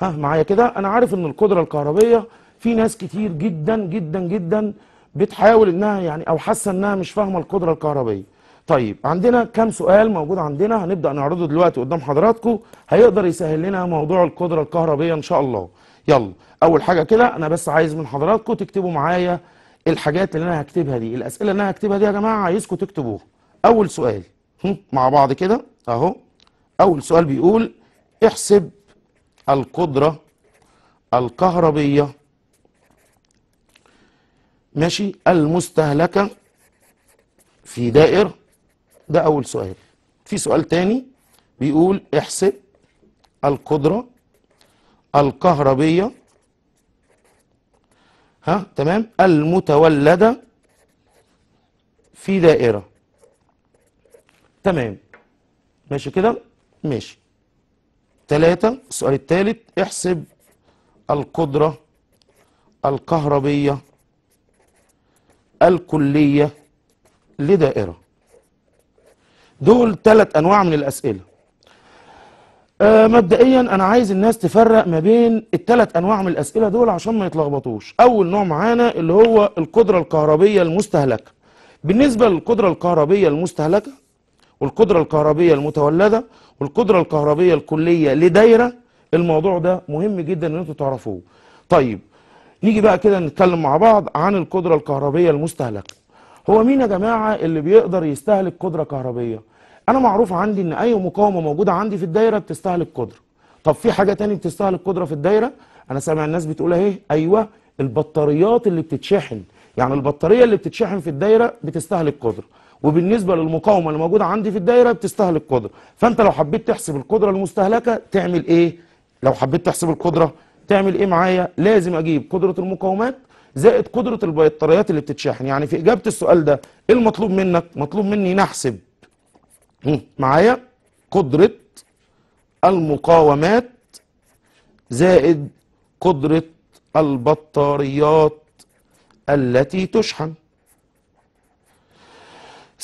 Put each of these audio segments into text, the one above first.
ها معايا كده انا عارف ان القدره الكهربيه في ناس كتير جدا جدا جدا بتحاول انها يعني او حاسه انها مش فاهمه القدره الكهربيه طيب عندنا كام سؤال موجود عندنا هنبدا نعرضه دلوقتي قدام حضراتكم هيقدر يسهل لنا موضوع القدره الكهربيه ان شاء الله يلا اول حاجه كده انا بس عايز من حضراتكم تكتبوا معايا الحاجات اللي انا هكتبها دي الاسئله اللي انا هكتبها دي يا جماعه عايزكم تكتبوها اول سؤال مع بعض كده اهو اول سؤال بيقول احسب القدرة الكهربية ماشي المستهلكة في دائرة ده أول سؤال في سؤال تاني بيقول احسب القدرة الكهربية ها تمام المتولدة في دائرة تمام ماشي كده ماشي ثلاثة السؤال الثالث احسب القدرة الكهربية الكلية لدائرة دول ثلاث أنواع من الأسئلة آه مبدئيا أنا عايز الناس تفرق ما بين الثلاث أنواع من الأسئلة دول عشان ما يتلخبطوش أول نوع معانا اللي هو القدرة الكهربية المستهلكة بالنسبة للقدرة الكهربية المستهلكة والقدرة الكهربية المتولدة والقدرة الكهربية الكلية لدايرة الموضوع ده مهم جدا ان انتوا تعرفوه طيب نيجي بقى كده نتكلم مع بعض عن القدرة الكهربية المستهلكة هو مين يا جماعة اللي بيقدر يستهلك قدرة كهربية انا معروف عندي ان اي مقاومة موجودة عندي في الدايرة بتستهلك قدرة طب في حاجة تاني بتستهلك قدرة في الدايرة انا سامع الناس بتقول اهي ايوه البطاريات اللي بتتشحن يعني البطارية اللي بتتشحن في الدايرة بتستهلك قدرة وبالنسبه للمقاومه اللي موجوده عندي في الدايره بتستهلك قدره فانت لو حبيت تحسب القدره المستهلكه تعمل ايه لو حبيت تحسب القدره تعمل ايه معايا لازم اجيب قدره المقاومات زائد قدره البطاريات اللي بتتشحن يعني في اجابه السؤال ده ايه المطلوب منك مطلوب مني نحسب معايا قدره المقاومات زائد قدره البطاريات التي تشحن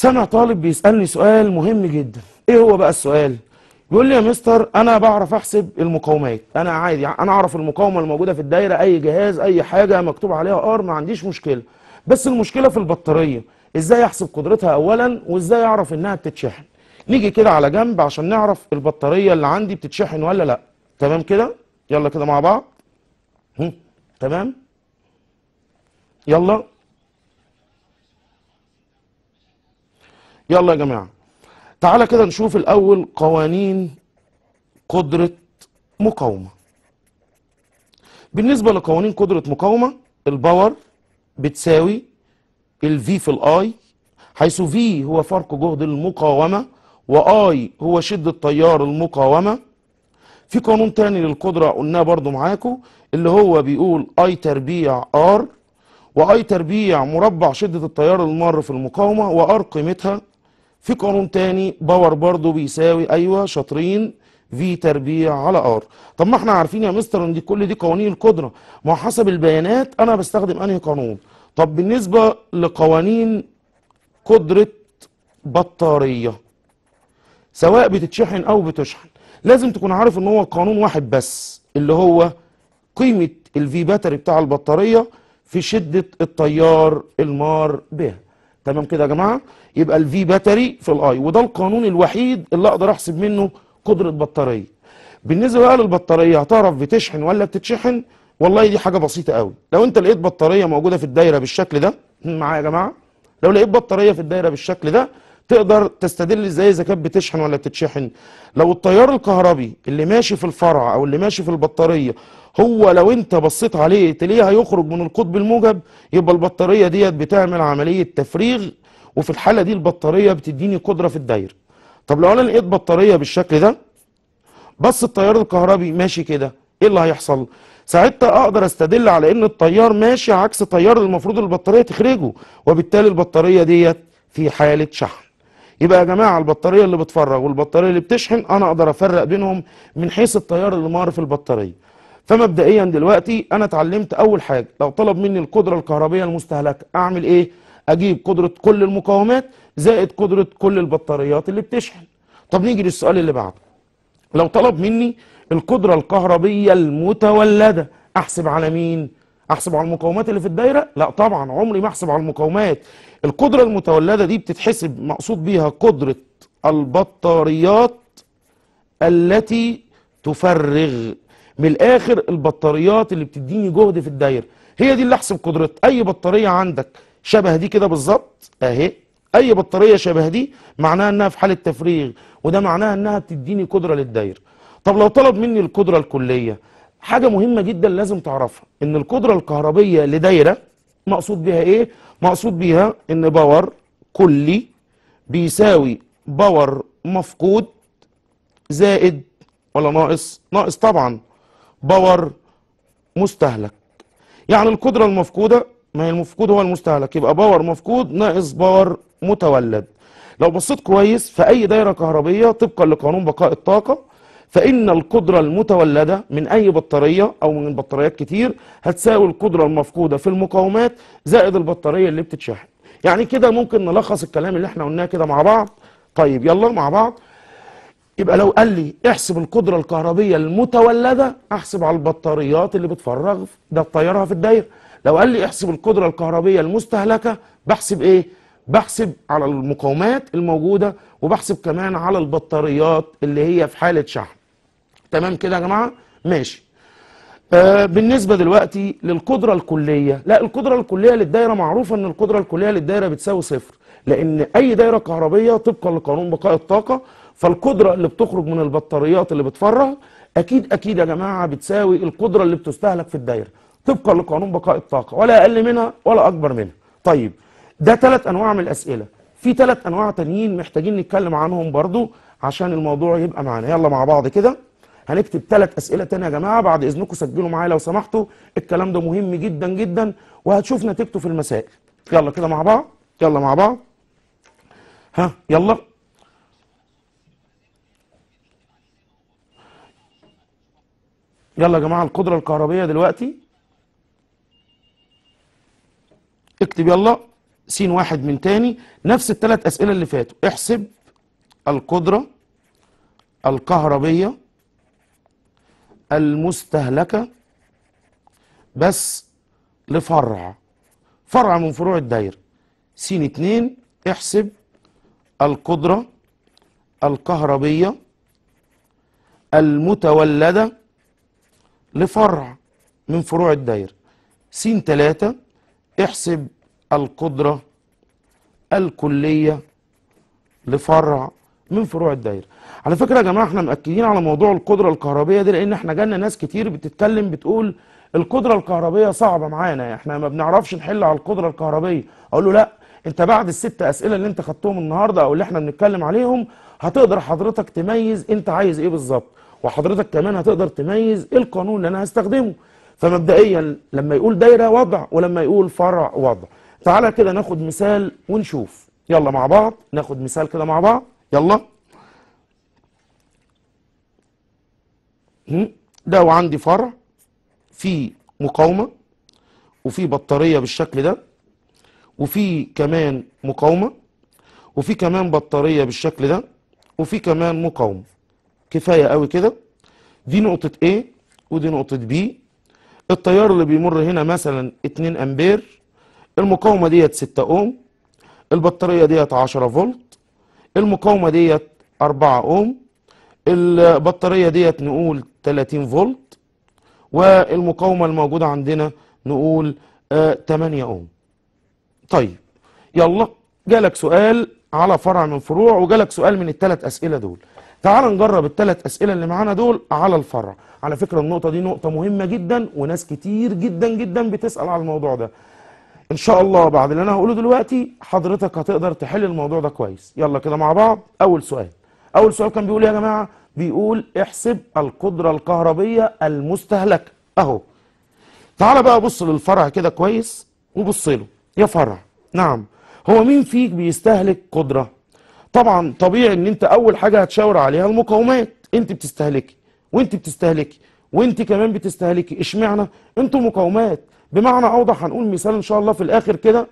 سنة طالب بيسألني سؤال مهم جدا ايه هو بقى السؤال يقول لي يا مستر انا بعرف احسب المقاومات انا عادي يعني انا اعرف المقاومه الموجوده في الدايره اي جهاز اي حاجه مكتوب عليها ار ما عنديش مشكله بس المشكله في البطاريه ازاي احسب قدرتها اولا وازاي اعرف انها بتتشحن نيجي كده على جنب عشان نعرف البطاريه اللي عندي بتتشحن ولا لا تمام كده يلا كده مع بعض تمام يلا يلا يا جماعة تعالى كده نشوف الأول قوانين قدرة مقاومة بالنسبة لقوانين قدرة مقاومة الباور بتساوي الفي في الاي حيث في هو فرق جهد المقاومة واي هو شدة تيار المقاومة في قانون تاني للقدرة قلناه برضو معاكم اللي هو بيقول اي تربيع ار واي تربيع مربع شدة التيار المار في المقاومة وار قيمتها في قانون تاني باور برضه بيساوي ايوه شاطرين في تربيع على ار طب ما احنا عارفين يا مستر ان دي كل دي قوانين القدره ما حسب البيانات انا بستخدم انهي قانون طب بالنسبه لقوانين قدره بطاريه سواء بتتشحن او بتشحن لازم تكون عارف ان هو قانون واحد بس اللي هو قيمه الفي باتري بتاع البطاريه في شده التيار المار بها تمام كده يا جماعه يبقى الفي باتري في الاي وده القانون الوحيد اللي اقدر احسب منه قدره بطاريه بالنسبه بقى للبطاريه هتعرف بتشحن ولا بتتشحن والله دي حاجه بسيطه قوي لو انت لقيت بطاريه موجوده في الدايره بالشكل ده معايا يا جماعه لو لقيت بطاريه في الدايره بالشكل ده تقدر تستدل ازاي اذا كانت بتشحن ولا بتتشحن لو التيار الكهربي اللي ماشي في الفرع او اللي ماشي في البطاريه هو لو انت بصيت عليه تلاقيه هيخرج من القطب الموجب يبقى البطاريه ديت بتعمل عمليه تفريغ وفي الحاله دي البطاريه بتديني قدره في الدايره طب لو انا لقيت بطاريه بالشكل ده بس التيار الكهربي ماشي كده ايه اللي هيحصل ساعتها اقدر استدل على ان التيار ماشي عكس تيار المفروض البطاريه تخرجه وبالتالي البطاريه ديت في حاله شحن يبقى يا جماعه البطاريه اللي بتفرغ والبطاريه اللي بتشحن انا اقدر افرق بينهم من حيث التيار اللي مار في البطاريه فمبدئيا دلوقتي انا اتعلمت اول حاجه لو طلب مني القدره الكهربيه المستهلكه اعمل ايه اجيب قدره كل المقاومات زائد قدره كل البطاريات اللي بتشحن طب نيجي للسؤال اللي بعده لو طلب مني القدره الكهربيه المتولده احسب على مين احسب على المقاومات اللي في الدايره لا طبعا عمري ما احسب على المقاومات القدره المتولده دي بتتحسب مقصود بيها قدره البطاريات التي تفرغ من الاخر البطاريات اللي بتديني جهد في الدايره هي دي اللي احسب قدرتها اي بطاريه عندك شبه دي كده بالظبط اهي اي بطاريه شبه دي معناها انها في حاله تفريغ وده معناها انها بتديني قدره للدايره طب لو طلب مني القدره الكليه حاجة مهمة جدا لازم تعرفها ان القدرة الكهربية لدايرة مقصود بها ايه مقصود بها ان باور كلي بيساوي باور مفقود زائد ولا ناقص ناقص طبعا باور مستهلك يعني القدرة المفقودة ما هي المفقود هو المستهلك يبقى باور مفقود ناقص باور متولد لو بصيت كويس في اي دايرة كهربية طبقا لقانون بقاء الطاقة فإن القدرة المتولدة من أي بطارية أو من بطاريات كتير هتساوي القدرة المفقودة في المقاومات زائد البطارية اللي بتتشحن يعني كده ممكن نلخص الكلام اللي احنا قلناه كده مع بعض طيب يلا مع بعض يبقى لو قال لي احسب القدرة الكهربية المتولدة احسب على البطاريات اللي بتفرغ ده تطيرها في الدايرة لو قال لي احسب القدرة الكهربية المستهلكة بحسب ايه بحسب على المقاومات الموجودة وبحسب كمان على البطاريات اللي هي في حالة شحن تمام كده يا جماعه ماشي آه بالنسبه دلوقتي للقدره الكليه لا القدره الكليه للدايره معروفه ان القدره الكليه للدايره بتساوي صفر لان اي دايره كهربيه طبقا لقانون بقاء الطاقه فالقدره اللي بتخرج من البطاريات اللي بتفرغ اكيد اكيد يا جماعه بتساوي القدره اللي بتستهلك في الدايره طبقا لقانون بقاء الطاقه ولا اقل منها ولا اكبر منها طيب ده ثلاث انواع من الاسئله في ثلاث انواع تانيين محتاجين نتكلم عنهم برضو عشان الموضوع يبقى معانا يلا مع بعض كده هنكتب ثلاث اسئله تانية يا جماعه بعد اذنكم سجلوا معايا لو سمحتوا الكلام ده مهم جدا جدا وهتشوف نتيجته في المسائل يلا كده مع بعض يلا مع بعض ها يلا يلا يا جماعه القدره الكهربيه دلوقتي اكتب يلا س واحد من تاني نفس الثلاث اسئله اللي فاتوا احسب القدره الكهربيه المستهلكة بس لفرع فرع من فروع الدايرة س اتنين احسب القدرة الكهربية المتولدة لفرع من فروع الدايرة س تلاتة احسب القدرة الكلية لفرع من فروع الدايره على فكره يا جماعه احنا مأكدين على موضوع القدره الكهربيه دي لان احنا جالنا ناس كتير بتتكلم بتقول القدره الكهربيه صعبه معانا احنا ما بنعرفش نحل على القدره الكهربيه اقول له لا انت بعد الست اسئله اللي انت خدتهم النهارده او اللي احنا بنتكلم عليهم هتقدر حضرتك تميز انت عايز ايه بالظبط وحضرتك كمان هتقدر تميز ايه القانون اللي انا هستخدمه فمبدئيا لما يقول دايره وضع ولما يقول فرع وضع تعالى كده ناخد مثال ونشوف يلا مع بعض ناخد مثال كده مع بعض يلا ده وعندي فرع في مقاومة وفي بطارية بالشكل ده وفي كمان مقاومة وفي كمان بطارية بالشكل ده وفي كمان مقاومة كفاية قوي كده دي نقطة A ودي نقطة B التيار اللي بيمر هنا مثلا 2 أمبير المقاومة ديت 6 أوم البطارية ديت 10 فولت المقاومه ديت 4 اوم البطاريه ديت نقول 30 فولت والمقاومه الموجوده عندنا نقول 8 آه، اوم طيب يلا جالك سؤال على فرع من فروع وجالك سؤال من الثلاث اسئله دول تعال نجرب الثلاث اسئله اللي معانا دول على الفرع على فكره النقطه دي نقطه مهمه جدا وناس كتير جدا جدا بتسال على الموضوع ده ان شاء الله بعد اللي انا هقوله دلوقتي حضرتك هتقدر تحل الموضوع ده كويس يلا كده مع بعض اول سؤال اول سؤال كان بيقول إيه يا جماعه بيقول احسب القدره الكهربيه المستهلكه اهو تعال بقى بص للفرع كده كويس وبص له يا فرع نعم هو مين فيك بيستهلك قدره طبعا طبيعي ان انت اول حاجه هتشاور عليها المقاومات انت بتستهلكي وانت بتستهلكي وانت كمان بتستهلكي اشمعنى انتوا مقاومات بمعنى اوضح هنقول مثال ان شاء الله في الاخر كده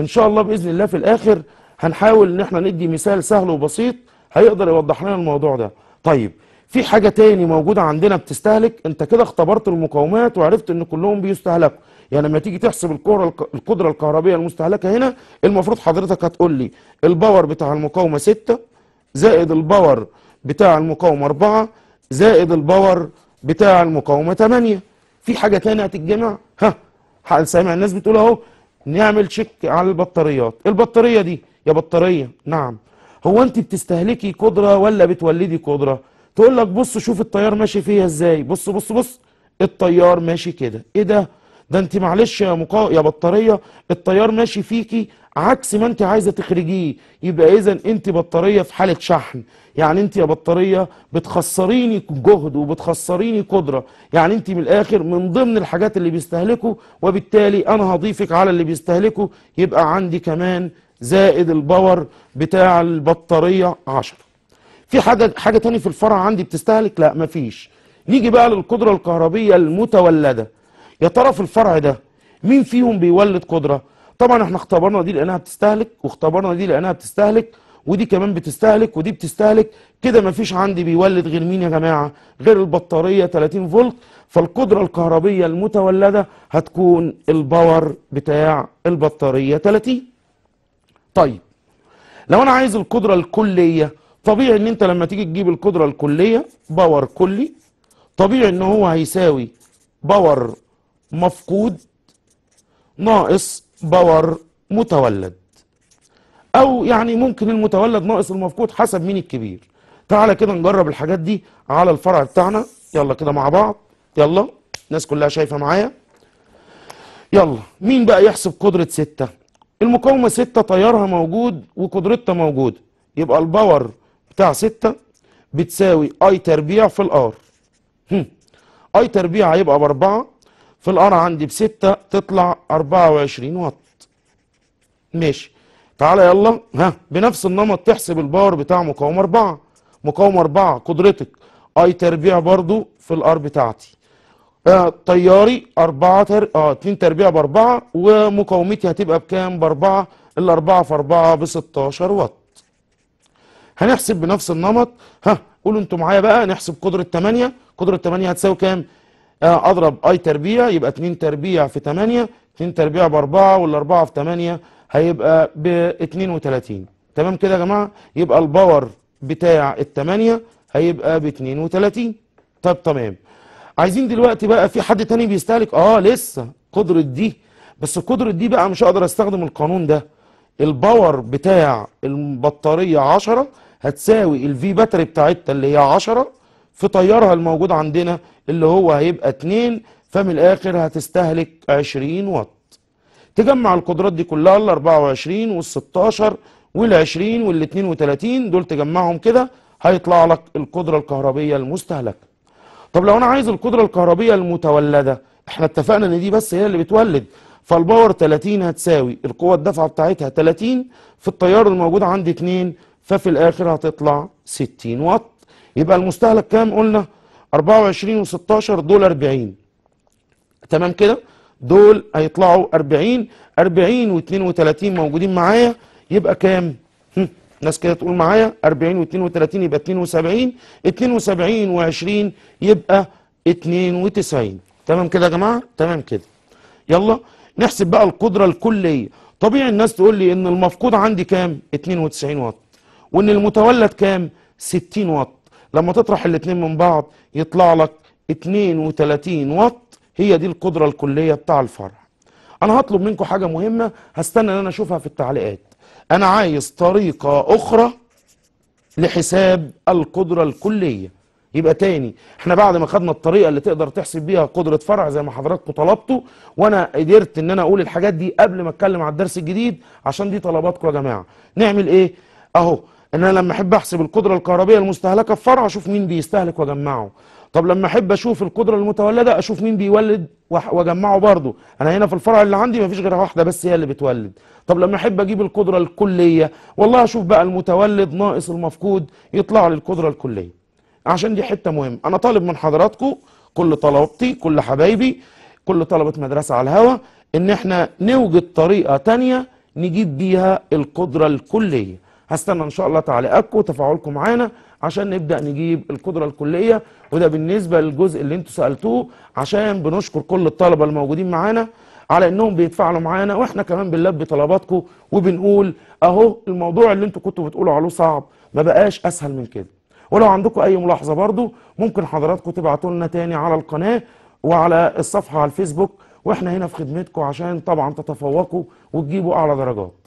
ان شاء الله باذن الله في الاخر هنحاول ان احنا ندي مثال سهل وبسيط هيقدر يوضح لنا الموضوع ده طيب في حاجه تاني موجوده عندنا بتستهلك انت كده اختبرت المقاومات وعرفت ان كلهم بيستهلكوا يعني لما تيجي تحسب القدره القدره الكهربائيه المستهلكه هنا المفروض حضرتك هتقول لي الباور بتاع المقاومه 6 زائد الباور بتاع المقاومه 4 زائد الباور بتاع المقاومه 8 في حاجه تانية هتتجمع ها سامع الناس بتقول اهو نعمل تشيك على البطاريات البطاريه دي يا بطاريه نعم هو انت بتستهلكي قدره ولا بتولدي قدره تقول لك بص شوف التيار ماشي فيها ازاي بص بص بص التيار ماشي كده ايه ده ده انت معلش يا مقا... يا بطاريه التيار ماشي فيكي عكس ما انت عايزه تخرجيه يبقى اذا انت بطاريه في حاله شحن يعني انت يا بطاريه بتخسريني جهد وبتخسريني قدره يعني انت من الاخر من ضمن الحاجات اللي بيستهلكوا وبالتالي انا هضيفك على اللي بيستهلكوا يبقى عندي كمان زائد الباور بتاع البطاريه 10 في حاجه حاجه تاني في الفرع عندي بتستهلك لا مفيش نيجي بقى للقدره الكهربيه المتولده يا ترى في الفرع ده مين فيهم بيولد قدره طبعا احنا اختبرنا دي لانها بتستهلك واختبرنا دي لانها بتستهلك ودي كمان بتستهلك ودي بتستهلك كده مفيش عندي بيولد غير مين يا جماعه غير البطاريه 30 فولت فالقدره الكهربيه المتولده هتكون الباور بتاع البطاريه 30 طيب لو انا عايز القدره الكليه طبيعي ان انت لما تيجي تجيب القدره الكليه باور كلي طبيعي ان هو هيساوي باور مفقود ناقص باور متولد او يعني ممكن المتولد ناقص المفقود حسب مين الكبير تعالى كده نجرب الحاجات دي على الفرع بتاعنا يلا كده مع بعض يلا الناس كلها شايفه معايا يلا مين بقى يحسب قدره ستة المقاومه ستة طيارها موجود وقدرتها موجوده يبقى الباور بتاع ستة بتساوي اي تربيع في الار اي تربيع هيبقى باربعه في القرع عندي بستة تطلع 24 واط ماشي تعالى يلا ها بنفس النمط تحسب الباور بتاع مقاومة أربعة مقاومة أربعة قدرتك اي تربيع برضو في الار بتاعتي آه طياري أربعة تر... اه 2 تربيع بأربعة ومقاومتي هتبقى بكام بأربعة الأربعة في أربعة ب 16 واط هنحسب بنفس النمط ها قولوا انتوا معايا بقى نحسب قدره 8 قدره 8 هتساوي كام آه، اضرب اي تربيع يبقى 2 تربيع في 8 2 تربيع ب 4 وال 4 في 8 هيبقى ب 32 تمام كده يا جماعه يبقى الباور بتاع ال 8 هيبقى ب 32 طب تمام عايزين دلوقتي بقى في حد تاني بيستهلك اه لسه قدره دي بس قدره دي بقى مش هقدر استخدم القانون ده الباور بتاع البطاريه 10 هتساوي الفي باتري بتاعتها اللي هي 10 في طيارها الموجود عندنا اللي هو هيبقى 2 فمن الاخر هتستهلك 20 واط تجمع القدرات دي كلها ال 24 وال 16 وال 20 وال 32 دول تجمعهم كده هيطلع لك القدره الكهربيه المستهلكه طب لو انا عايز القدره الكهربيه المتولده احنا اتفقنا ان دي بس هي اللي بتولد فالباور 30 هتساوي القوه الدفعه بتاعتها 30 في التيار الموجود عندي 2 ففي الاخر هتطلع 60 واط يبقى المستهلك كام قلنا 24 و16 دول 40 تمام كده دول هيطلعوا 40 40 و32 موجودين معايا يبقى كام ناس كده تقول معايا 40 و32 يبقى 72 72 و20 يبقى 92 تمام كده يا جماعه تمام كده يلا نحسب بقى القدره الكليه طبيعي الناس تقول لي ان المفقود عندي كام 92 واط وان المتولد كام 60 واط لما تطرح الاثنين من بعض يطلع لك 32 وات هي دي القدرة الكلية بتاع الفرع انا هطلب منكم حاجة مهمة هستنى ان انا اشوفها في التعليقات انا عايز طريقة اخرى لحساب القدرة الكلية يبقى تاني احنا بعد ما خدنا الطريقة اللي تقدر تحسب بيها قدرة فرع زي ما حضراتكم طلبتوا وانا قدرت ان انا اقول الحاجات دي قبل ما اتكلم على الدرس الجديد عشان دي طلباتكم يا جماعة نعمل ايه اهو ان انا لما احب احسب القدره الكهربيه المستهلكه في فرع اشوف مين بيستهلك واجمعه طب لما احب اشوف القدره المتولده اشوف مين بيولد واجمعه برضه انا هنا في الفرع اللي عندي مفيش غير واحده بس هي اللي بتولد طب لما احب اجيب القدره الكليه والله اشوف بقى المتولد ناقص المفقود يطلع لي القدره الكليه عشان دي حته مهمه انا طالب من حضراتكم كل طلبتي كل حبايبي كل طلبه مدرسه على الهوا ان احنا نوجد طريقه تانية نجيب بيها القدره الكليه هستنى ان شاء الله تعليقاتكم وتفاعلكم معانا عشان نبدا نجيب القدره الكليه وده بالنسبه للجزء اللي انتم سالتوه عشان بنشكر كل الطلبه الموجودين معانا على انهم بيتفاعلوا معانا واحنا كمان بنلبي طلباتكم وبنقول اهو الموضوع اللي انتم كنتوا بتقولوا عليه صعب ما بقاش اسهل من كده ولو عندكم اي ملاحظه برضو ممكن حضراتكم تبعتوا لنا تاني على القناه وعلى الصفحه على الفيسبوك واحنا هنا في خدمتكم عشان طبعا تتفوقوا وتجيبوا اعلى درجات